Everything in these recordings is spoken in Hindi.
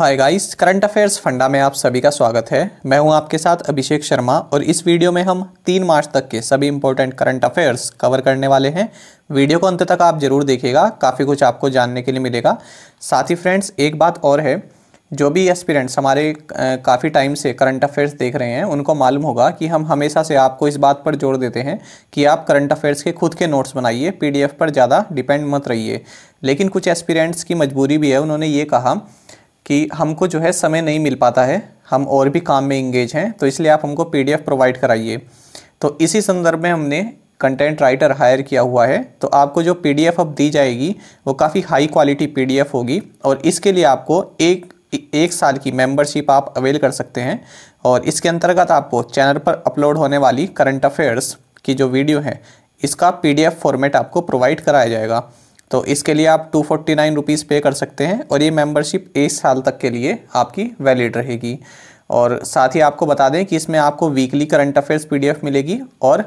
Hi guys current affairs funda में आप सभी का स्वागत है मैं हूं आपके साथ अभिषेक शर्मा और इस वीडियो में हम तीन मार्च तक के सभी इंपॉर्टेंट करंट अफेयर्स कवर करने वाले हैं वीडियो को अंत तक आप जरूर देखिएगा काफ़ी कुछ आपको जानने के लिए मिलेगा साथ ही फ्रेंड्स एक बात और है जो भी एस्पिरेंट्स हमारे काफ़ी टाइम से करंट अफेयर्स देख रहे हैं उनको मालूम होगा कि हम हमेशा से आपको इस बात पर जोर देते हैं कि आप करंट अफेयर्स के खुद के नोट्स बनाइए पीडीएफ पर ज़्यादा डिपेंड मत रहिए लेकिन कुछ एस्पिरेंट्स की मजबूरी भी है उन्होंने ये कहा कि हमको जो है समय नहीं मिल पाता है हम और भी काम में इंगेज हैं तो इसलिए आप हमको पी प्रोवाइड कराइए तो इसी संदर्भ में हमने कंटेंट राइटर हायर किया हुआ है तो आपको जो पी अब दी जाएगी वो काफ़ी हाई क्वालिटी पी होगी और इसके लिए आपको एक एक साल की मेंबरशिप आप अवेल कर सकते हैं और इसके अंतर्गत आपको चैनल पर अपलोड होने वाली करंट अफेयर्स की जो वीडियो है इसका पीडीएफ फॉर्मेट आपको प्रोवाइड कराया जाएगा तो इसके लिए आप टू फोर्टी नाइन रुपीज़ पे कर सकते हैं और ये मेंबरशिप एक साल तक के लिए आपकी वैलिड रहेगी और साथ ही आपको बता दें कि इसमें आपको वीकली करंट अफेयर्स पीडीएफ मिलेगी और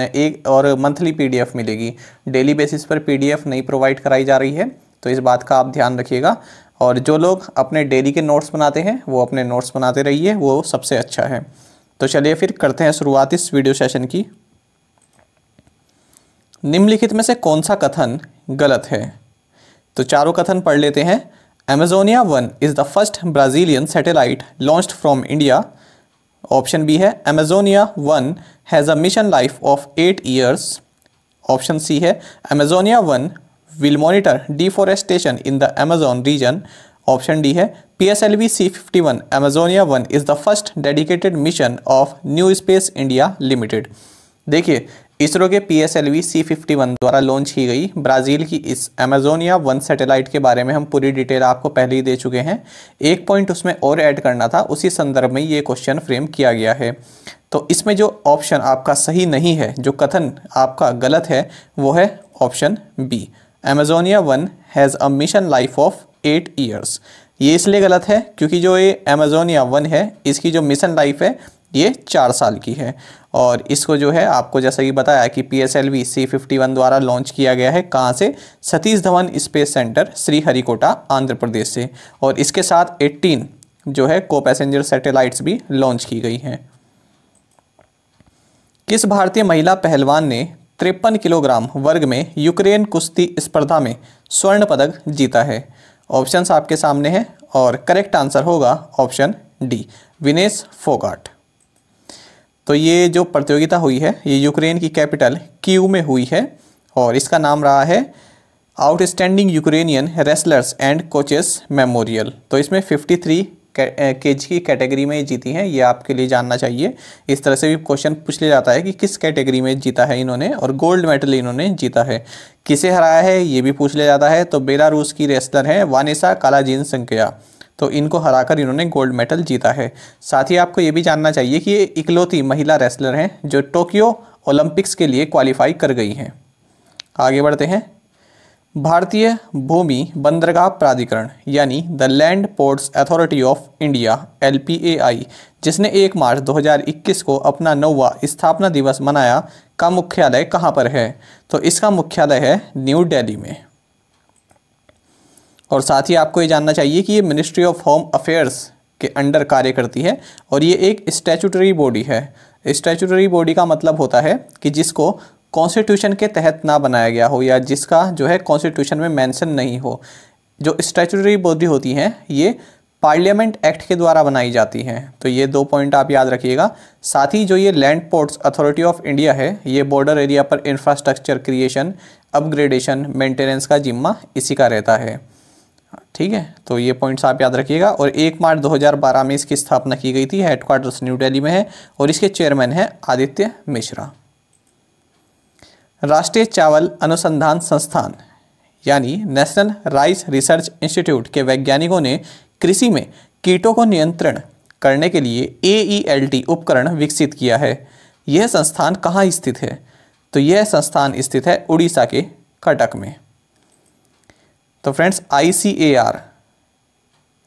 एक और मंथली पीडीएफ मिलेगी डेली बेसिस पर पीडीएफ नहीं प्रोवाइड कराई जा रही है तो इस बात का आप ध्यान रखिएगा और जो लोग अपने डेली के नोट्स बनाते हैं वो अपने नोट्स बनाते रहिए वो सबसे अच्छा है तो चलिए फिर करते हैं शुरुआत इस वीडियो सेशन की निम्नलिखित में से कौन सा कथन गलत है तो चारों कथन पढ़ लेते हैं Amazonia one is the first Brazilian satellite launched from India option B है Amazonia one has a mission life of eight years option C है Amazonia one will monitor deforestation in the Amazon region option D है P S L V C fifty one Amazonia one is the first dedicated mission of New Space India Limited देखिए इसरो के P S L V C fifty one द्वारा लॉन्च की गई ब्राज़ील की इस अमेजोनिया वन सैटेलाइट के बारे में हम पूरी डिटेल आपको पहले ही दे चुके हैं एक पॉइंट उसमें और ऐड करना था उसी संदर्भ में ये क्वेश्चन फ्रेम किया गया है तो इसमें जो ऑप्शन आपका सही नहीं है जो कथन आपका गलत है वो है option B Amazonia one has a mission life of eight years ये इसलिए गलत है क्योंकि जो ये अमेजोनिया वन है इसकी जो मिशन लाइफ है ये चार साल की है और इसको जो है आपको जैसा कि बताया कि P S L V C fifty one द्वारा लॉन्च किया गया है कहाँ से सतीश धवन स्पेस सेंटर श्रीहरिकोटा आंध्र प्रदेश से और इसके साथ एट्टीन जो है को पैसेंजर सैटेलाइट्स भी लॉन्च की गई हैं किस भारतीय महिला पहलवान ने तिरपन किलोग्राम वर्ग में यूक्रेन कुश्ती स्पर्धा में स्वर्ण पदक जीता है ऑप्शन आपके सामने हैं और करेक्ट आंसर होगा ऑप्शन डी विनेश फोगाट तो ये जो प्रतियोगिता हुई है ये यूक्रेन की कैपिटल क्यू में हुई है और इसका नाम रहा है outstanding Ukrainian wrestlers and coaches memorial तो इसमें 53 के जी की कैटेगरी में जीती हैं ये आपके लिए जानना चाहिए इस तरह से भी क्वेश्चन पूछ लिया जाता है कि किस कैटेगरी में जीता है इन्होंने और गोल्ड मेडल इन्होंने जीता है किसे हराया है ये भी पूछ लिया जाता है तो बेलारूस की रेसलर हैं वानेसा कालाजीन संकया तो इनको हराकर इन्होंने गोल्ड मेडल जीता है साथ ही आपको ये भी जानना चाहिए कि ये इकलौती महिला रेसलर हैं जो टोक्यो ओलंपिक्स के लिए क्वालिफाई कर गई हैं आगे बढ़ते हैं भारतीय भूमि बंदरगाह प्राधिकरण यानी the land ports authority of India L जिसने 1 मार्च 2021 को अपना नौवा स्थापना दिवस मनाया का मुख्यालय कहाँ पर है तो इसका मुख्यालय है न्यू दिल्ली में और साथ ही आपको ये जानना चाहिए कि ये मिनिस्ट्री ऑफ होम अफेयर्स के अंडर कार्य करती है और ये एक स्टैचुटरी बॉडी है स्टैचुटरी बॉडी का मतलब होता है कि जिसको कॉन्स्टिट्यूशन के तहत ना बनाया गया हो या जिसका जो है कॉन्स्टिट्यूशन में मेंशन नहीं हो जो स्टैचुटरी बॉडी होती हैं ये पार्लियामेंट एक्ट के द्वारा बनाई जाती हैं तो ये दो पॉइंट आप याद रखिएगा साथ ही जो ये land ports authority of India है ये बॉर्डर एरिया पर इंफ्रास्ट्रक्चर क्रिएशन अपग्रेडेशन मेंटेनेंस का जिम्मा इसी का रहता है ठीक है तो ये पॉइंट्स आप याद रखिएगा और एक मार्च 2012 में इसकी स्थापना की गई थी हेडक्वार्टर्स न्यू दिल्ली में है और इसके चेयरमैन हैं आदित्य मिश्रा राष्ट्रीय चावल अनुसंधान संस्थान यानी नेशनल राइस रिसर्च इंस्टीट्यूट के वैज्ञानिकों ने कृषि में कीटों को नियंत्रण करने के लिए ए e उपकरण विकसित किया है यह संस्थान कहाँ स्थित है तो यह संस्थान स्थित है उड़ीसा के कटक में तो friends I C A R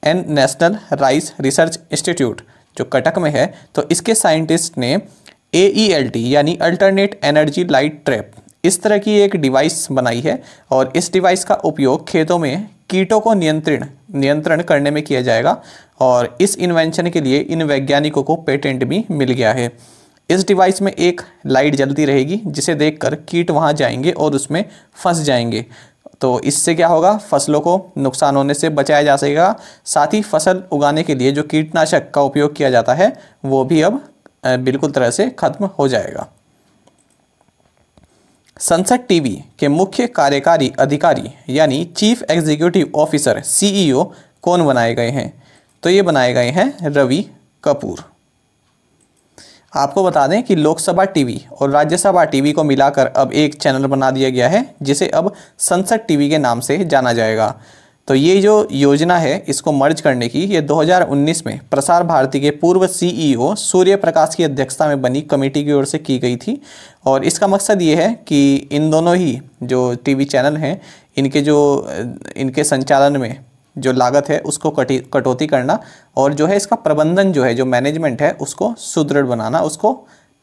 N national rice research institute जो कटक में है तो इसके साइंटिस्ट ने ए ई एल टी यानी अल्टरनेट एनर्जी लाइट ट्रैप इस तरह की एक डिवाइस बनाई है और इस डिवाइस का उपयोग खेतों में कीटों को नियंत्रण नियंत्रण करने में किया जाएगा और इस इन्वेंशन के लिए इन वैज्ञानिकों को पेटेंट भी मिल गया है इस डिवाइस में एक लाइट जलती रहेगी जिसे देखकर कीट वहाँ जाएंगे और उसमें फंस जाएंगे तो इससे क्या होगा फसलों को नुकसान होने से बचाया जा सकेगा साथ ही फसल उगाने के लिए जो कीटनाशक का उपयोग किया जाता है वो भी अब बिल्कुल तरह से खत्म हो जाएगा संसद टीवी के मुख्य कार्यकारी अधिकारी यानी चीफ एग्जीक्यूटिव ऑफिसर सीईओ कौन बनाए गए हैं तो ये बनाए गए हैं रवि कपूर आपको बता दें कि लोकसभा टीवी और राज्यसभा टीवी को मिलाकर अब एक चैनल बना दिया गया है जिसे अब संसद टीवी के नाम से जाना जाएगा तो ये जो योजना है इसको मर्ज करने की ये 2019 में प्रसार भारती के पूर्व सीईओ e सूर्य प्रकाश की अध्यक्षता में बनी कमेटी की ओर से की गई थी और इसका मकसद ये है कि इन दोनों ही जो टीवी चैनल हैं इनके जो इनके संचालन में जो लागत है उसको कटी कटौती करना और जो है इसका प्रबंधन जो है जो मैनेजमेंट है उसको सुदृढ़ बनाना उसको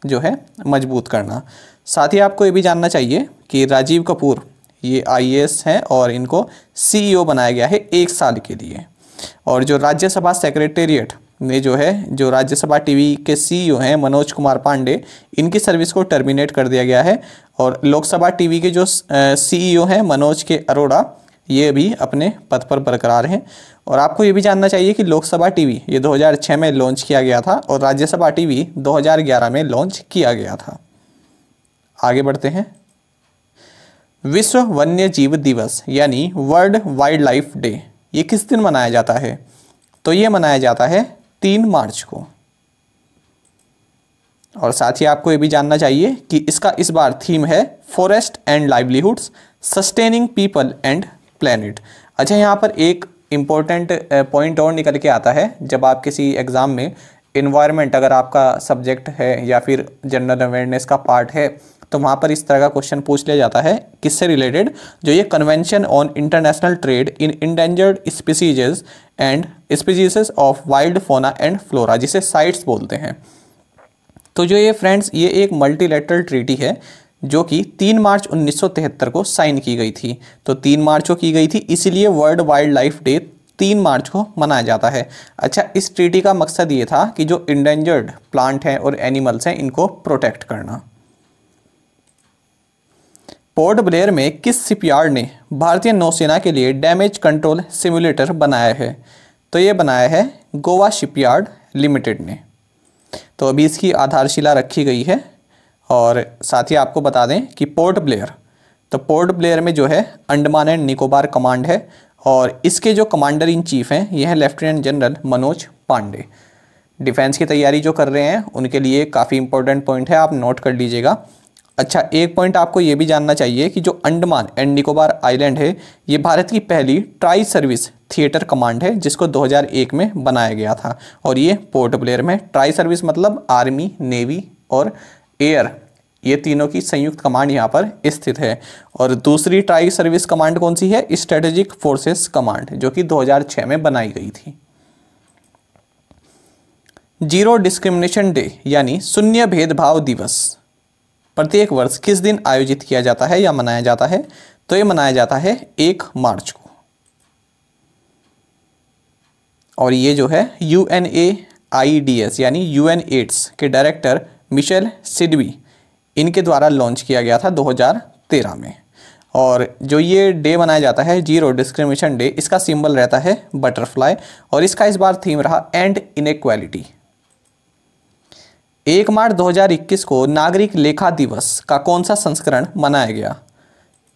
जो है मजबूत करना साथ ही आपको ये भी जानना चाहिए कि राजीव कपूर ये आई हैं और इनको सी e बनाया गया है एक साल के लिए और जो राज्यसभा सेक्रेटेरिएट ने जो है जो राज्यसभा टीवी के सीईओ e हैं मनोज कुमार पांडे इनकी सर्विस को टर्मिनेट कर दिया गया है और लोकसभा टीवी के जो सीईओ e हैं मनोज के अरोड़ा ये भी अपने पद पर बरकरार हैं और आपको ये भी जानना चाहिए कि लोकसभा टीवी ये 2006 में लॉन्च किया गया था और राज्यसभा टीवी 2011 में लॉन्च किया गया था आगे बढ़ते हैं विश्व वन्य जीव दिवस यानी वर्ल्ड वाइल्ड लाइफ डे ये किस दिन मनाया जाता है तो ये मनाया जाता है तीन मार्च को और साथ ही आपको ये भी जानना चाहिए कि इसका इस बार थीम है forest and livelihoods sustaining people and planet अच्छा यहाँ पर एक इम्पॉर्टेंट पॉइंट uh, और निकल के आता है जब आप किसी एग्ज़ाम में इन्वायरमेंट अगर आपका सब्जेक्ट है या फिर जनरल अवेयरनेस का पार्ट है तो वहाँ पर इस तरह का क्वेश्चन पूछ लिया जाता है किससे रिलेटेड जो ये convention on international trade in endangered species and species of wild fauna and flora जिसे साइट्स बोलते हैं तो जो ये फ्रेंड्स ये एक मल्टीलेटरल ट्रीटी है जो कि 3 मार्च 1973 को साइन की गई थी तो 3 मार्च को की गई थी इसीलिए world wildlife day 3 March को मनाया जाता है अच्छा इस ट्रीटी का मकसद ये था कि जो इंडेंजर्ड प्लांट हैं और एनिमल्स हैं इनको प्रोटेक्ट करना पोर्ट ब्लेयर में किस शिपयार्ड ने भारतीय नौसेना के लिए डैमेज कंट्रोल सिमुलेटर बनाया है तो ये बनाया है गोवा शिपयार्ड लिमिटेड ने तो अभी इसकी आधारशिला रखी गई है और साथ ही आपको बता दें कि पोर्ट ब्लेयर तो पोर्ट ब्लेयर में जो है अंडमान एंड निकोबार कमांड है और इसके जो कमांडर इन चीफ हैं ये हैं lieutenant general Manoj Pande defence की तैयारी जो कर रहे हैं उनके लिए काफ़ी इंपॉर्टेंट पॉइंट है आप नोट कर लीजिएगा अच्छा एक पॉइंट आपको ये भी जानना चाहिए कि जो अंडमान एंड निकोबार आइलैंड है ये भारत की पहली ट्राई सर्विस थिएटर कमांड है जिसको 2001 में बनाया गया था और ये पोर्ट ब्लेयर में ट्राई सर्विस मतलब आर्मी नेवी और एयर ये तीनों की संयुक्त कमांड यहाँ पर स्थित है और दूसरी ट्राई सर्विस कमांड कौन सी है स्ट्रेटेजिक फोर्सेस कमांड जो कि 2006 में बनाई गई थी जीरो डिस्क्रिमिनेशन डे यानी शून्य भेदभाव दिवस प्रत्येक वर्ष किस दिन आयोजित किया जाता है या मनाया जाता है तो ये मनाया जाता है एक मार्च को और ये जो है U N A I D S यानी यू एन एड्स के डायरेक्टर मिशेल सिडवी इनके द्वारा लॉन्च किया गया था 2013 में और जो ये डे मनाया जाता है जीरो डिस्क्रिमिनेशन डे इसका सिंबल रहता है बटरफ्लाई और इसका इस बार थीम रहा एंड इनक्वालिटी एक मार्च 2021 को नागरिक लेखा दिवस का कौन सा संस्करण मनाया गया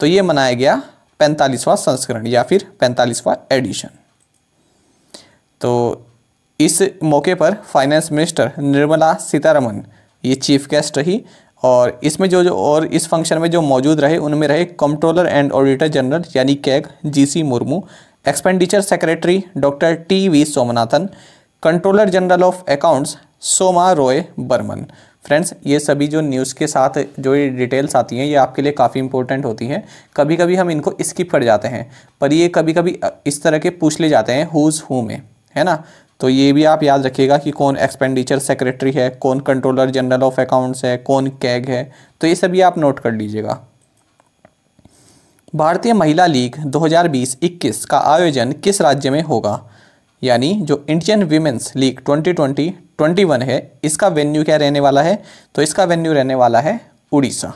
तो ये मनाया गया पैंतालीसवां संस्करण या फिर पैंतालीसवां एडिशन तो इस मौके पर फाइनेंस मिनिस्टर निर्मला सीतारमन ये चीफ गेस्ट रही और इसमें जो जो और इस फंक्शन में जो मौजूद रहे उनमें रहे कंट्रोलर एंड ऑडिटर जनरल यानी CAG GC Murmu expenditure secretary doctor T V Somanathan controller general of accounts Soma Roy Burman friends ये सभी जो न्यूज़ के साथ जो ये डिटेल्स आती हैं ये आपके लिए काफ़ी इंपॉर्टेंट होती हैं कभी कभी हम इनको स्किप कर जाते हैं पर ये कभी कभी इस तरह के पूछ ले जाते हैं हुज़ हु में है ना तो ये भी आप याद रखिएगा कि कौन एक्सपेंडिचर सेक्रेटरी है कौन कंट्रोलर जनरल ऑफ अकाउंट्स है कौन कैग है तो ये सभी आप नोट कर लीजिएगा भारतीय महिला लीग 2020-21 का आयोजन किस राज्य में होगा यानी जो इंडियन वीमेंस लीग 2020 21 है इसका वेन्यू क्या रहने वाला है तो इसका वेन्यू रहने वाला है उड़ीसा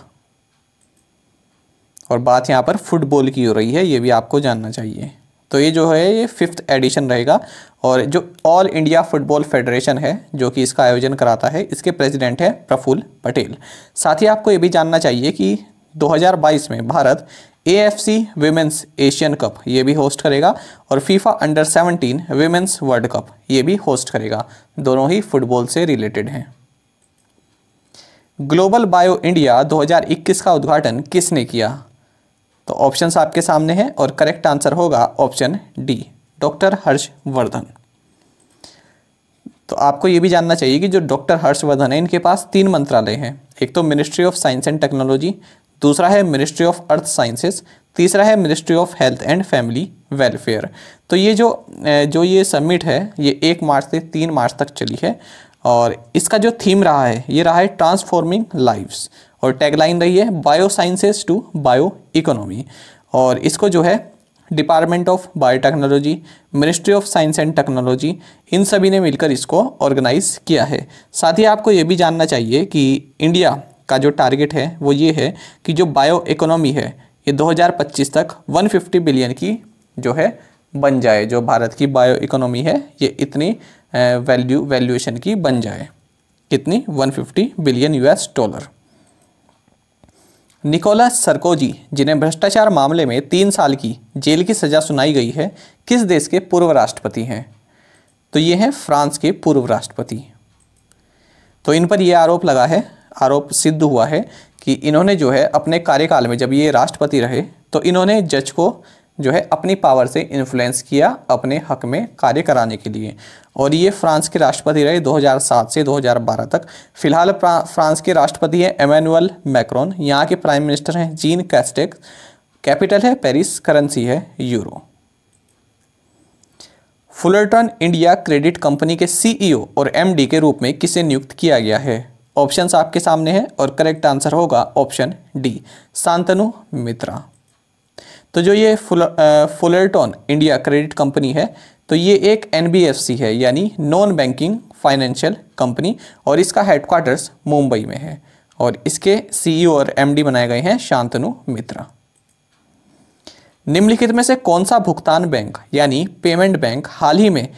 और बात यहाँ पर फुटबॉल की हो रही है ये भी आपको जानना चाहिए तो ये जो है ये फिफ्थ एडिशन रहेगा और जो ऑल इंडिया फुटबॉल फेडरेशन है जो कि इसका आयोजन कराता है इसके प्रेसिडेंट है प्रफुल पटेल साथ ही आपको ये भी जानना चाहिए कि 2022 में Bharat A F C women's Asian cup ये भी होस्ट करेगा और FIFA under 17 women's world cup ये भी होस्ट करेगा दोनों ही फुटबॉल से रिलेटेड हैं ग्लोबल बायो इंडिया 2021 का उद्घाटन किसने किया तो ऑप्शंस आपके सामने हैं और करेक्ट आंसर होगा ऑप्शन डी डॉक्टर हर्षवर्धन तो आपको ये भी जानना चाहिए कि जो डॉक्टर हर्षवर्धन है इनके पास तीन मंत्रालय हैं एक तो ministry of science and technology दूसरा है मिनिस्ट्री ऑफ अर्थ साइंसेस तीसरा है ministry of health and family welfare तो ये जो जो ये समिट है ये एक मार्च से तीन मार्च तक चली है और इसका जो थीम रहा है ये रहा है ट्रांसफॉर्मिंग लाइव्स और टैगलाइन रही है bio sciences to bio economy और इसको जो है department of biotechnology ministry of science and technology इन सभी ने मिलकर इसको ऑर्गेनाइज किया है साथ ही आपको ये भी जानना चाहिए कि इंडिया का जो टारगेट है वो ये है कि जो बायो इकोनॉमी है ये 2025 तक 150 बिलियन की जो है बन जाए जो भारत की बायो इकोनॉमी है ये इतनी वैल्यू वैल्यूएशन की बन जाए कितनी 150 billion US dollar Nicolas Sarkozy जिन्हें भ्रष्टाचार मामले में तीन साल की जेल की सज़ा सुनाई गई है किस देश के पूर्व राष्ट्रपति हैं तो ये हैं फ्रांस के पूर्व राष्ट्रपति तो इन पर यह आरोप लगा है आरोप सिद्ध हुआ है कि इन्होंने जो है अपने कार्यकाल में जब ये राष्ट्रपति रहे तो इन्होंने जज को जो है अपनी पावर से इन्फ्लुएंस किया अपने हक में कार्य कराने के लिए और ये फ्रांस के राष्ट्रपति रहे 2007 से 2012 तक फिलहाल फ्रांस के राष्ट्रपति हैं एमैनुअल मैक्रोन यहाँ के प्राइम मिनिस्टर हैं जीन कैस्टेक कैपिटल है पेरिस करेंसी है euro Fullerton India credit company के सीईओ e और एमडी के रूप में किसे नियुक्त किया गया है ऑप्शंस आपके सामने हैं और करेक्ट आंसर होगा ऑप्शन डी शांतनु मित्रा तो जो ये फुलरटॉन इंडिया क्रेडिट कंपनी है तो ये एक एन है यानी नॉन बैंकिंग फाइनेंशियल कंपनी और इसका हेडक्वार्टर्स मुंबई में है और इसके सीईओ e और एमडी बनाए गए हैं शांतनु मित्रा निम्नलिखित में से कौन सा भुगतान बैंक यानी पेमेंट बैंक हाल ही में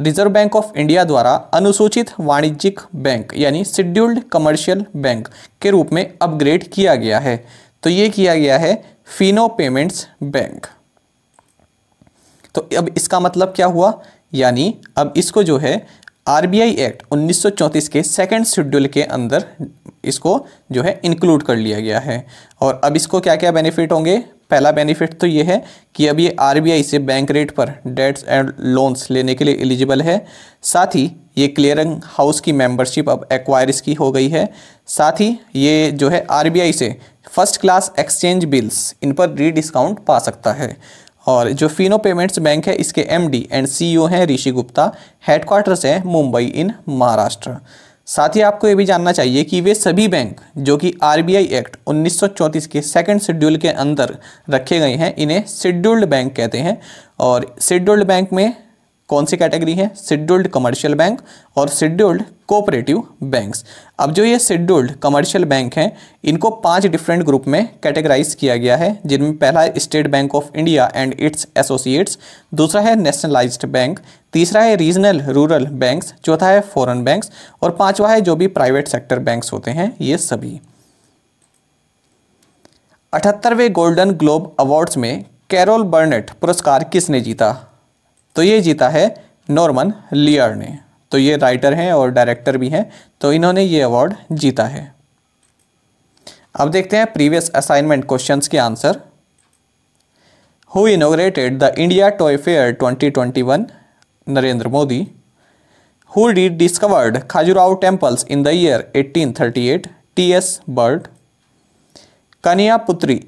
रिजर्व बैंक ऑफ इंडिया द्वारा अनुसूचित वाणिज्यिक बैंक यानी शेड्यूल्ड कमर्शियल बैंक के रूप में अपग्रेड किया गया है तो ये किया गया है फिनो पेमेंट्स बैंक तो अब इसका मतलब क्या हुआ यानी अब इसको जो है आरबीआई एक्ट 1934 के सेकंड शेड्यूल के अंदर इसको जो है इंक्लूड कर लिया गया है और अब इसको क्या क्या बेनिफिट होंगे पहला बेनिफिट तो ये है कि अब ये आरबीआई से बैंक रेट पर डेट्स एंड लोन्स लेने के लिए एलिजिबल है साथ ही ये क्लियरिंग हाउस की मेंबरशिप अब एक्वायरिस की हो गई है साथ ही ये जो है आरबीआई से फर्स्ट क्लास एक्सचेंज बिल्स इन पर री डिस्काउंट पा सकता है और जो फिनो पेमेंट्स बैंक है इसके एमडी एंड सीईओ हैं ऋषि गुप्ता हेडक्वार्टर्स हैं मुंबई इन महाराष्ट्र साथ ही आपको ये भी जानना चाहिए कि वे सभी बैंक जो कि आरबीआई एक्ट 1934 के सेकंड शेड्यूल के अंदर रखे गए हैं इन्हें शेड्यूल्ड बैंक कहते हैं और शेड्यूल्ड बैंक में कौन सी कैटेगरी है शेड्यूल्ड कमर्शियल बैंक और शेड्यूल्ड कोऑपरेटिव बैंक्स अब जो ये शेड्यूल्ड कमर्शियल बैंक हैं इनको पांच डिफरेंट ग्रुप में कैटेगराइज किया गया है जिनमें पहला है State Bank of India and its associates दूसरा है नेशनलाइज्ड बैंक तीसरा है रीजनल रूरल बैंक्स चौथा है फॉरन बैंक्स और पांचवा है जो भी प्राइवेट सेक्टर बैंक्स होते हैं ये सभी अठहत्तरवें गोल्डन ग्लोब अवार्ड्स में कैरोल बर्नेट पुरस्कार किसने जीता तो ये जीता है नॉर्मन लियर ने तो ये राइटर हैं और डायरेक्टर भी हैं तो इन्होंने ये अवार्ड जीता है अब देखते हैं प्रीवियस असाइनमेंट क्वेश्चंस के answer who inaugurated the India toy fair 2021 Narendra Modi who डी discovered Khajuraho temples in the year 1838 T S Burt Kaniya Putri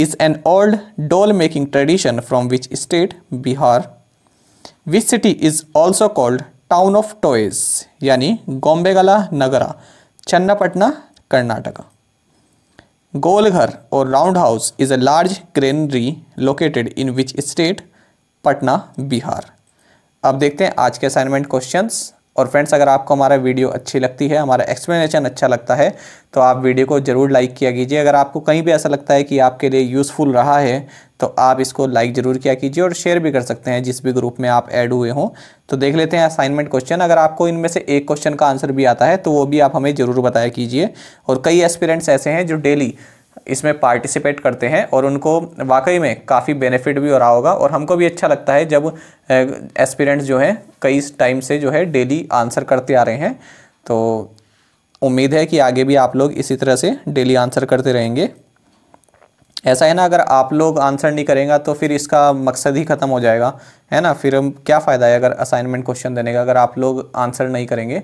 is an old doll making tradition from which state Bihar which city is also called town of toys यानी गोम्बेगला नगरा चन्नापटना कर्नाटका गोलघर और round house is a large granary located in which state Patna Bihar अब देखते हैं आज के असाइनमेंट क्वेश्चंस और फ्रेंड्स अगर आपको हमारा वीडियो अच्छी लगती है हमारा एक्सप्लेनेशन अच्छा लगता है तो आप वीडियो को ज़रूर लाइक किया कीजिए अगर आपको कहीं भी ऐसा लगता है कि आपके लिए यूज़फुल रहा है तो आप इसको लाइक ज़रूर किया कीजिए और शेयर भी कर सकते हैं जिस भी ग्रुप में आप ऐड हुए हों तो देख लेते हैं असाइनमेंट क्वेश्चन अगर आपको इनमें से एक क्वेश्चन का आंसर भी आता है तो वो भी आप हमें ज़रूर बताया कीजिए और कई एस्पिरेंट्स ऐसे हैं जो डेली इसमें पार्टिसिपेट करते हैं और उनको वाकई में काफ़ी बेनिफिट भी हो रहा होगा और हमको भी अच्छा लगता है जब एस्पिरेंट्स जो हैं कई टाइम से जो है डेली आंसर करते आ रहे हैं तो उम्मीद है कि आगे भी आप लोग इसी तरह से डेली आंसर करते रहेंगे ऐसा है ना अगर आप लोग आंसर नहीं करेंगे तो फिर इसका मकसद ही ख़त्म हो जाएगा है ना फिर हम क्या फ़ायदा है अगर असाइनमेंट क्वेश्चन देने का अगर आप लोग आंसर नहीं करेंगे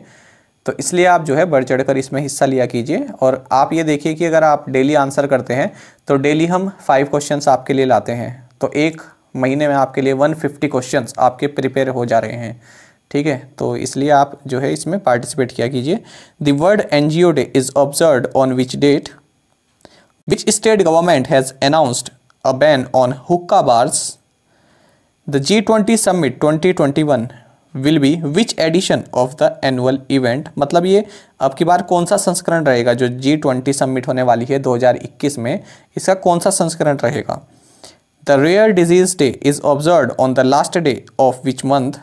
तो इसलिए आप जो है बढ़ चढ़ कर इसमें हिस्सा लिया कीजिए और आप ये देखिए कि अगर आप डेली आंसर करते हैं तो डेली हम फाइव क्वेश्चन आपके लिए लाते हैं तो एक महीने में आपके लिए वन फिफ्टी क्वेश्चन आपके प्रिपेयर हो जा रहे हैं ठीक है तो इसलिए आप जो है इसमें पार्टिसिपेट किया कीजिए the world N G O day is observe on which date which state government has announced a ban on hookah bars the G twenty The twenty twenty one will be which edition of the annual event मतलब ये अब की बार कौन सा संस्करण रहेगा जो जी ट्वेंटी सबमिट होने वाली है दो हजार इक्कीस में इसका कौन सा संस्करण रहेगा the rare disease day is observe on the last day of which month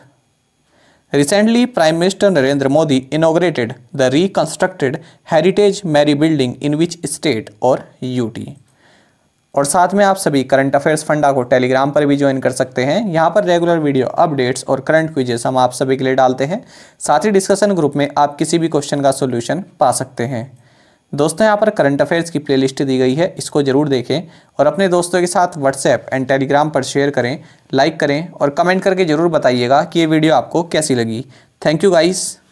Recently, Prime Minister Narendra Modi inaugurated the reconstructed Heritage Mary Building in which state और UT. और साथ में आप सभी करंट अफेयर्स फंडा को टेलीग्राम पर भी ज्वाइन कर सकते हैं यहाँ पर रेगुलर वीडियो अपडेट्स और करंट क्विजेस हम आप सभी के लिए डालते हैं साथ ही डिस्कशन ग्रुप में आप किसी भी क्वेश्चन का सोल्यूशन पा सकते हैं दोस्तों यहाँ पर करंट अफेयर्स की प्लेलिस्ट दी गई है इसको ज़रूर देखें और अपने दोस्तों के साथ व्हाट्सएप एंड टेलीग्राम पर शेयर करें लाइक करें और कमेंट करके ज़रूर बताइएगा कि ये वीडियो आपको कैसी लगी थैंक यू गाइज़